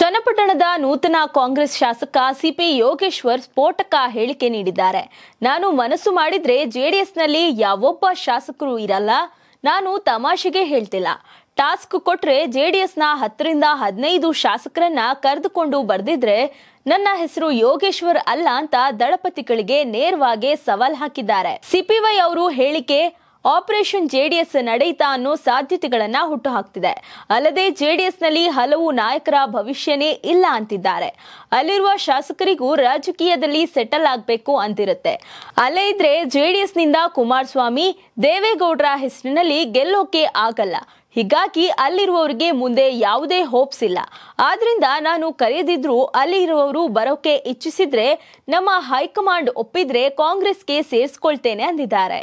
ಚನ್ನಪಟ್ಟಣದ ನೂತನ ಕಾಂಗ್ರೆಸ್ ಶಾಸಕ ಸಿಪಿ ಯೋಗೇಶ್ವರ್ ಸ್ಫೋಟಕ ಹೇಳಿಕೆ ನೀಡಿದ್ದಾರೆ ನಾನು ಮನಸ್ಸು ಮಾಡಿದ್ರೆ ಜೆಡಿಎಸ್ನಲ್ಲಿ ಯಾವೊಬ್ಬ ಶಾಸಕರು ಇರಲ್ಲ ನಾನು ತಮಾಷೆಗೆ ಹೇಳ್ತಿಲ್ಲ ಟಾಸ್ಕ್ ಕೊಟ್ರೆ ಜೆಡಿಎಸ್ನ ಹತ್ತರಿಂದ ಹದಿನೈದು ಶಾಸಕರನ್ನ ಕರೆದುಕೊಂಡು ಬರೆದಿದ್ರೆ ನನ್ನ ಹೆಸರು ಯೋಗೇಶ್ವರ್ ಅಲ್ಲ ಅಂತ ದಳಪತಿಗಳಿಗೆ ನೇರವಾಗಿ ಸವಾಲ್ ಹಾಕಿದ್ದಾರೆ ಸಿಪಿವೈ ಅವರು ಹೇಳಿಕೆ ಆಪರೇಷನ್ ಜೆಡಿಎಸ್ ನಡೆಯಿತಾ ಅನ್ನೋ ಸಾಧ್ಯತೆಗಳನ್ನ ಹುಟ್ಟುಹಾಕ್ತಿದೆ ಅಲ್ಲದೆ ಜೆಡಿಎಸ್ನಲ್ಲಿ ಹಲವು ನಾಯಕರ ಭವಿಷ್ಯನೇ ಇಲ್ಲ ಅಂತಿದ್ದಾರೆ ಅಲ್ಲಿರುವ ಶಾಸಕರಿಗೂ ರಾಜಕೀಯದಲ್ಲಿ ಸೆಟಲ್ ಆಗಬೇಕು ಅಂತಿರುತ್ತೆ ಅಲ್ಲೇ ಇದ್ರೆ ಜೆಡಿಎಸ್ನಿಂದ ಕುಮಾರಸ್ವಾಮಿ ದೇವೇಗೌಡರ ಹೆಸರಿನಲ್ಲಿ ಗೆಲ್ಲೋಕೆ ಆಗಲ್ಲ ಹೀಗಾಗಿ ಅಲ್ಲಿರುವವರಿಗೆ ಮುಂದೆ ಯಾವುದೇ ಹೋಪ್ಸ್ ಇಲ್ಲ ಆದ್ರಿಂದ ನಾನು ಕರೆಯದಿದ್ರು ಅಲ್ಲಿರುವವರು ಬರೋಕೆ ಇಚ್ಛಿಸಿದ್ರೆ ನಮ್ಮ ಹೈಕಮಾಂಡ್ ಒಪ್ಪಿದ್ರೆ ಕಾಂಗ್ರೆಸ್ಗೆ ಸೇರಿಸ್ಕೊಳ್ತೇನೆ ಅಂದಿದ್ದಾರೆ